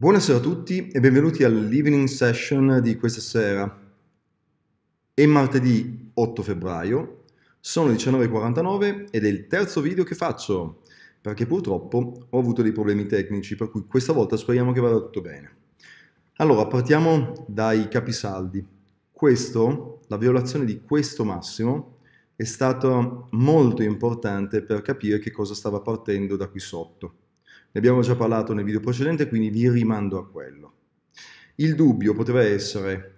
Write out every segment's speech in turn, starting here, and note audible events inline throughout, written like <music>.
Buonasera a tutti e benvenuti all'evening session di questa sera. È martedì 8 febbraio, sono le 19.49 ed è il terzo video che faccio, perché purtroppo ho avuto dei problemi tecnici, per cui questa volta speriamo che vada tutto bene. Allora, partiamo dai capisaldi. Questo, la violazione di questo massimo, è stata molto importante per capire che cosa stava partendo da qui sotto. Ne abbiamo già parlato nel video precedente, quindi vi rimando a quello. Il dubbio poteva essere,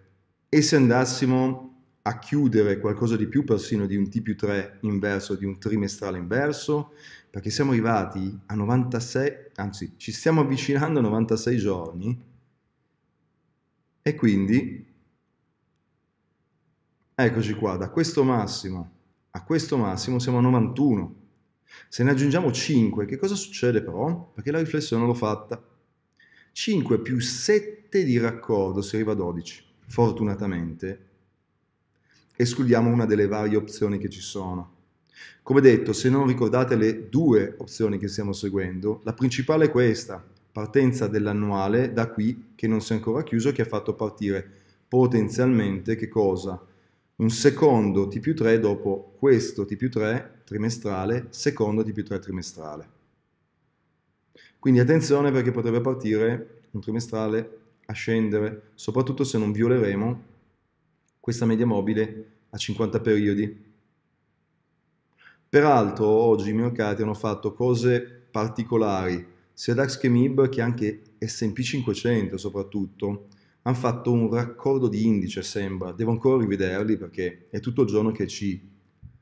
e se andassimo a chiudere qualcosa di più, persino di un T più 3 inverso, di un trimestrale inverso, perché siamo arrivati a 96, anzi ci stiamo avvicinando a 96 giorni, e quindi eccoci qua, da questo massimo a questo massimo siamo a 91 se ne aggiungiamo 5, che cosa succede però? Perché la riflessione l'ho fatta. 5 più 7 di raccordo si arriva a 12. Fortunatamente escludiamo una delle varie opzioni che ci sono. Come detto, se non ricordate le due opzioni che stiamo seguendo, la principale è questa, partenza dell'annuale da qui che non si è ancora chiuso che ha fatto partire potenzialmente che cosa? Un secondo T più 3 dopo questo T più 3 trimestrale, secondo di più 3 trimestrale. Quindi attenzione perché potrebbe partire un trimestrale a scendere, soprattutto se non violeremo questa media mobile a 50 periodi. Peraltro oggi i mercati hanno fatto cose particolari, sia DAX che MIB che anche S&P 500 soprattutto, hanno fatto un raccordo di indice sembra, devo ancora rivederli perché è tutto il giorno che ci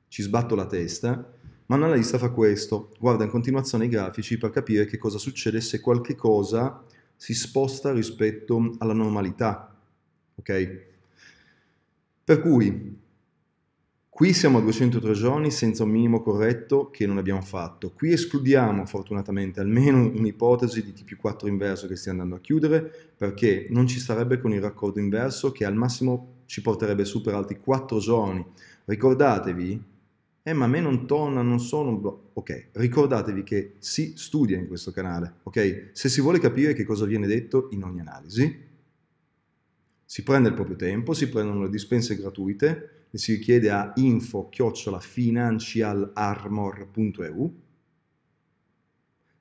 ci sbatto la testa, ma l'analista fa questo, guarda in continuazione i grafici per capire che cosa succede se qualche cosa si sposta rispetto alla normalità, ok? Per cui Qui siamo a 203 giorni senza un minimo corretto che non abbiamo fatto. Qui escludiamo fortunatamente almeno un'ipotesi di tp 4 inverso che stia andando a chiudere perché non ci sarebbe con il raccordo inverso che al massimo ci porterebbe su per altri 4 giorni. Ricordatevi eh ma a me non torna, non sono un blog. Ok, ricordatevi che si studia in questo canale, ok? Se si vuole capire che cosa viene detto in ogni analisi, si prende il proprio tempo, si prendono le dispense gratuite e si chiede a info-financialarmor.eu.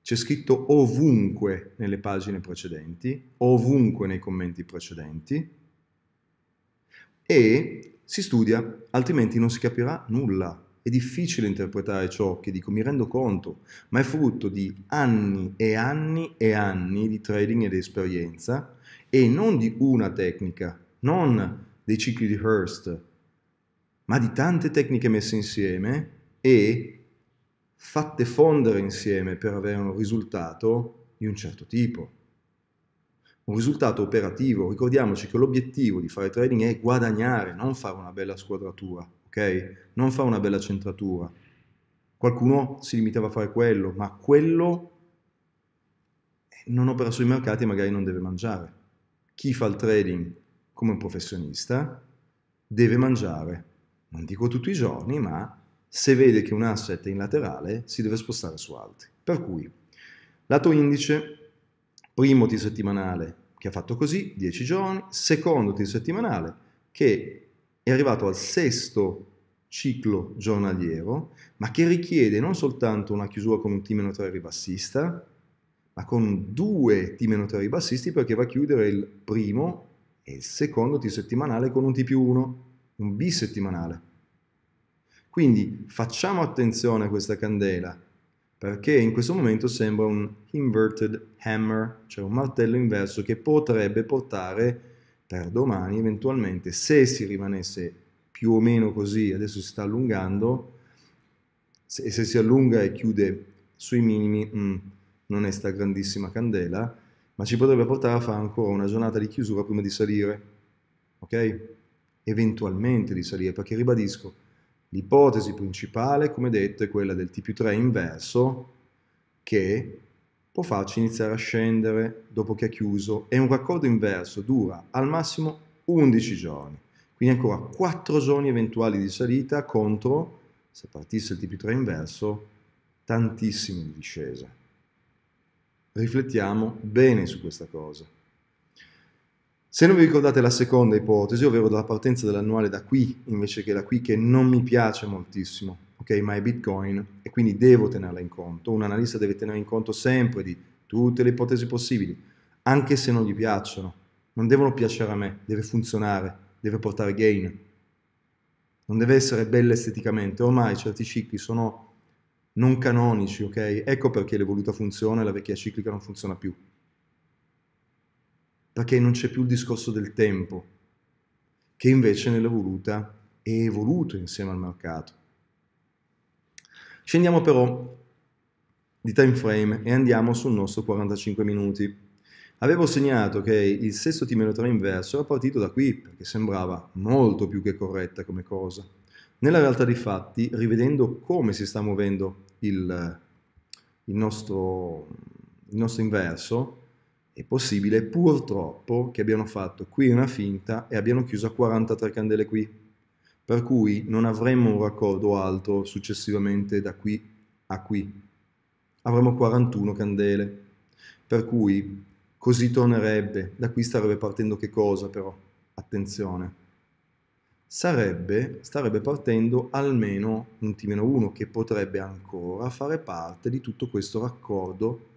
C'è scritto ovunque nelle pagine precedenti, ovunque nei commenti precedenti e si studia, altrimenti non si capirà nulla. È difficile interpretare ciò che dico, mi rendo conto, ma è frutto di anni e anni e anni di trading ed esperienza e non di una tecnica, non dei cicli di Hearst, ma di tante tecniche messe insieme e fatte fondere insieme per avere un risultato di un certo tipo. Un risultato operativo, ricordiamoci che l'obiettivo di fare trading è guadagnare, non fare una bella squadratura non fa una bella centratura. Qualcuno si limitava a fare quello, ma quello eh, non opera sui mercati e magari non deve mangiare. Chi fa il trading come un professionista deve mangiare, non dico tutti i giorni, ma se vede che un asset è in laterale si deve spostare su altri. Per cui, lato indice, primo T settimanale che ha fatto così, 10 giorni, secondo T settimanale che è arrivato al sesto ciclo giornaliero, ma che richiede non soltanto una chiusura con un T-3 ribassista, ma con due T-3 ribassisti perché va a chiudere il primo e il secondo T settimanale con un T più 1, un B settimanale. Quindi facciamo attenzione a questa candela, perché in questo momento sembra un inverted hammer, cioè un martello inverso che potrebbe portare a per eh, domani eventualmente, se si rimanesse più o meno così, adesso si sta allungando, se, se si allunga e chiude sui minimi, mm, non è sta grandissima candela, ma ci potrebbe portare a fare ancora una giornata di chiusura prima di salire, ok? Eventualmente di salire, perché ribadisco, l'ipotesi principale, come detto, è quella del T più 3 inverso, che può farci iniziare a scendere dopo che ha chiuso e un raccordo inverso dura al massimo 11 giorni. Quindi ancora 4 giorni eventuali di salita contro, se partisse il TP3 inverso, tantissimi di discesa. Riflettiamo bene su questa cosa. Se non vi ricordate la seconda ipotesi, ovvero la partenza dell'annuale da qui invece che da qui, che non mi piace moltissimo, ok, ma è Bitcoin e quindi devo tenerla in conto. Un analista deve tenere in conto sempre di tutte le ipotesi possibili, anche se non gli piacciono. Non devono piacere a me, deve funzionare, deve portare gain. Non deve essere bella esteticamente. Ormai certi cicli sono non canonici, ok? Ecco perché l'evoluta funziona e la vecchia ciclica non funziona più perché non c'è più il discorso del tempo, che invece nell'evoluta è evoluto insieme al mercato. Scendiamo però di time frame e andiamo sul nostro 45 minuti. Avevo segnato che il sesto T-3 inverso era partito da qui perché sembrava molto più che corretta come cosa. Nella realtà dei fatti, rivedendo come si sta muovendo il, il, nostro, il nostro inverso, è possibile purtroppo che abbiano fatto qui una finta e abbiano chiuso a 43 candele qui, per cui non avremmo un raccordo alto successivamente da qui a qui. Avremmo 41 candele, per cui così tornerebbe. Da qui starebbe partendo che cosa però? Attenzione. Sarebbe, starebbe partendo almeno un T-1 che potrebbe ancora fare parte di tutto questo raccordo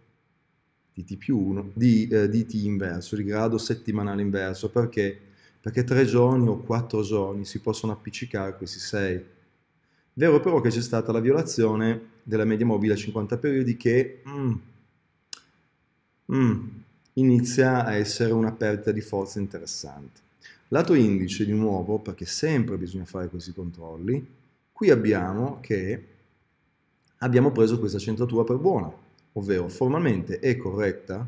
di T più 1, di, eh, di T inverso, di grado settimanale inverso, perché? Perché tre giorni o quattro giorni si possono appiccicare questi sei. Vero però che c'è stata la violazione della media mobile a 50 periodi che mm, mm, inizia a essere una perdita di forza interessante. Lato indice, di nuovo, perché sempre bisogna fare questi controlli, qui abbiamo che abbiamo preso questa centratura per buona, ovvero formalmente è corretta,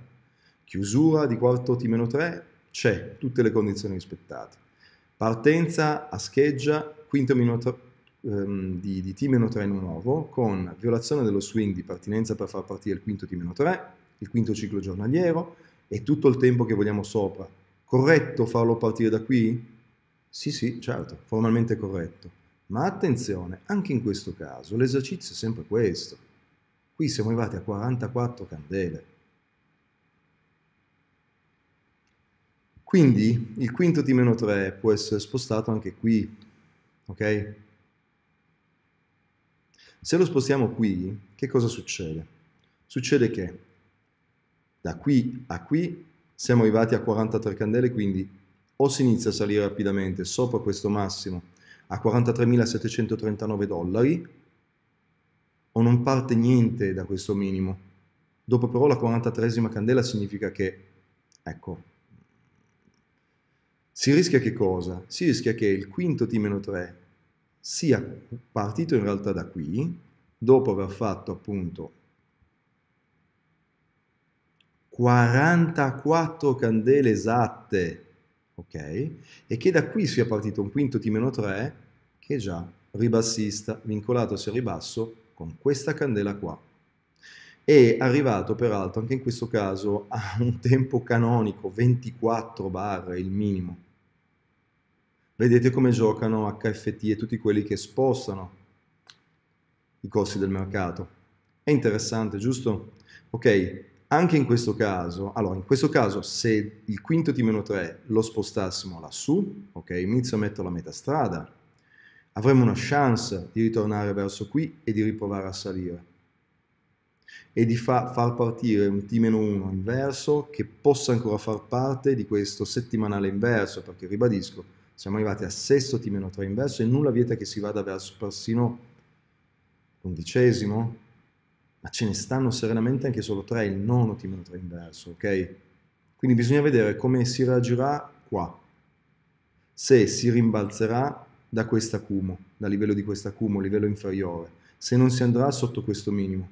chiusura di quarto T-3 c'è, tutte le condizioni rispettate, partenza a scheggia quinto meno ehm, di, di T-3 nuovo con violazione dello swing di partenza per far partire il quinto T-3, il quinto ciclo giornaliero e tutto il tempo che vogliamo sopra. Corretto farlo partire da qui? Sì, sì, certo, formalmente corretto. Ma attenzione, anche in questo caso l'esercizio è sempre questo. Qui siamo arrivati a 44 candele. Quindi il quinto di meno 3 può essere spostato anche qui, ok? Se lo spostiamo qui, che cosa succede? Succede che da qui a qui siamo arrivati a 43 candele, quindi o si inizia a salire rapidamente sopra questo massimo a 43.739 dollari, o non parte niente da questo minimo. Dopo però la 43esima candela significa che, ecco, si rischia che cosa? Si rischia che il quinto T-3 sia partito in realtà da qui, dopo aver fatto appunto 44 candele esatte, ok? E che da qui sia partito un quinto T-3 che è già ribassista, vincolato sia ribasso con questa candela qua. È arrivato peraltro anche in questo caso a un tempo canonico, 24 bar il minimo. Vedete come giocano HFT e tutti quelli che spostano i costi del mercato. È interessante, giusto? Ok, anche in questo caso, allora in questo caso se il quinto T-3 lo spostassimo lassù, ok, inizio a metterlo a metà strada, avremo una chance di ritornare verso qui e di riprovare a salire e di fa far partire un T-1 inverso che possa ancora far parte di questo settimanale inverso, perché ribadisco, siamo arrivati a sesto T-3 inverso e nulla vieta che si vada verso persino l'undicesimo, ma ce ne stanno serenamente anche solo tre, il nono T-3 inverso, ok? Quindi bisogna vedere come si reagirà qua, se si rimbalzerà da questo acumo, dal livello di questo acumo, livello inferiore, se non si andrà sotto questo minimo.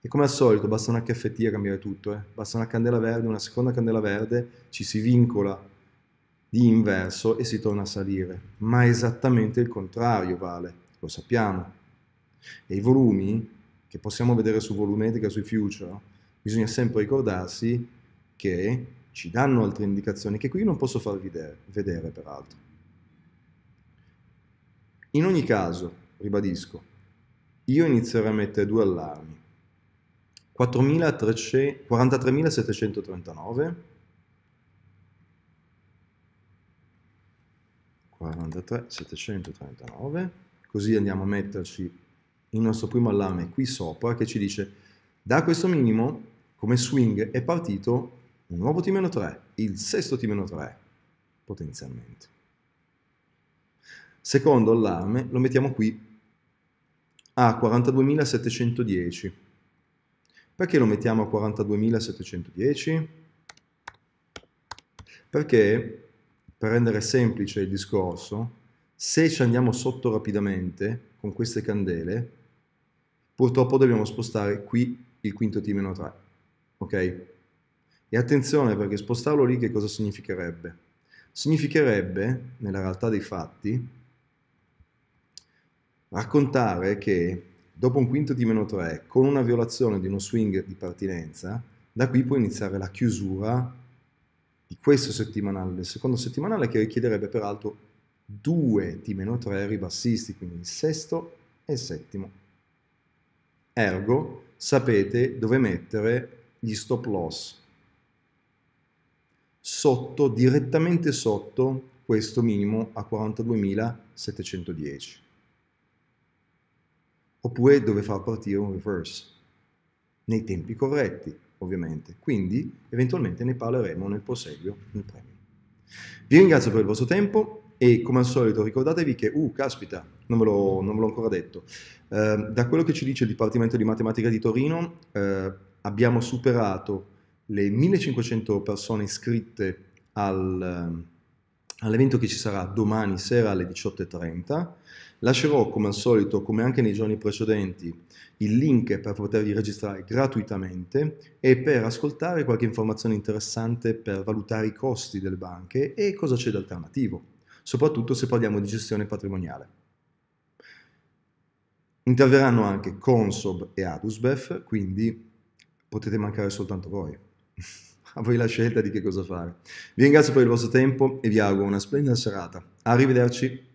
E come al solito basta una caffettia a cambiare tutto, eh? basta una candela verde, una seconda candela verde, ci si vincola di inverso e si torna a salire. Ma esattamente il contrario vale, lo sappiamo. E i volumi, che possiamo vedere su volumetrica, sui future, bisogna sempre ricordarsi che ci danno altre indicazioni che qui non posso farvi vedere, vedere peraltro in ogni caso, ribadisco, io inizierò a mettere due allarmi. 43.739 43.739 così andiamo a metterci il nostro primo allarme qui sopra che ci dice da questo minimo come swing è partito un nuovo T-3, il sesto T-3 potenzialmente. Secondo allarme lo mettiamo qui a 42.710. Perché lo mettiamo a 42.710? Perché, per rendere semplice il discorso, se ci andiamo sotto rapidamente con queste candele, purtroppo dobbiamo spostare qui il quinto T-3, ok? E attenzione perché spostarlo lì che cosa significherebbe? Significherebbe, nella realtà dei fatti, raccontare che dopo un quinto di meno 3, con una violazione di uno swing di partenza, da qui può iniziare la chiusura di questo settimanale, del secondo settimanale che richiederebbe peraltro due di meno 3 ribassisti, quindi il sesto e il settimo. Ergo, sapete dove mettere gli stop loss sotto, direttamente sotto questo minimo a 42.710 oppure dove far partire un reverse, nei tempi corretti ovviamente, quindi eventualmente ne parleremo nel proseguio nel premio. Vi ringrazio per il vostro tempo e come al solito ricordatevi che, uh, caspita, non ve l'ho, ancora detto, eh, da quello che ci dice il Dipartimento di Matematica di Torino eh, abbiamo superato le 1500 persone iscritte al, ehm, all'evento che ci sarà domani sera alle 18.30 Lascerò come al solito, come anche nei giorni precedenti, il link per potervi registrare gratuitamente e per ascoltare qualche informazione interessante per valutare i costi delle banche e cosa c'è d'alternativo, soprattutto se parliamo di gestione patrimoniale. Interverranno anche Consob e Adusbef, quindi potete mancare soltanto voi. <laughs> A voi la scelta di che cosa fare. Vi ringrazio per il vostro tempo e vi auguro una splendida serata. Arrivederci.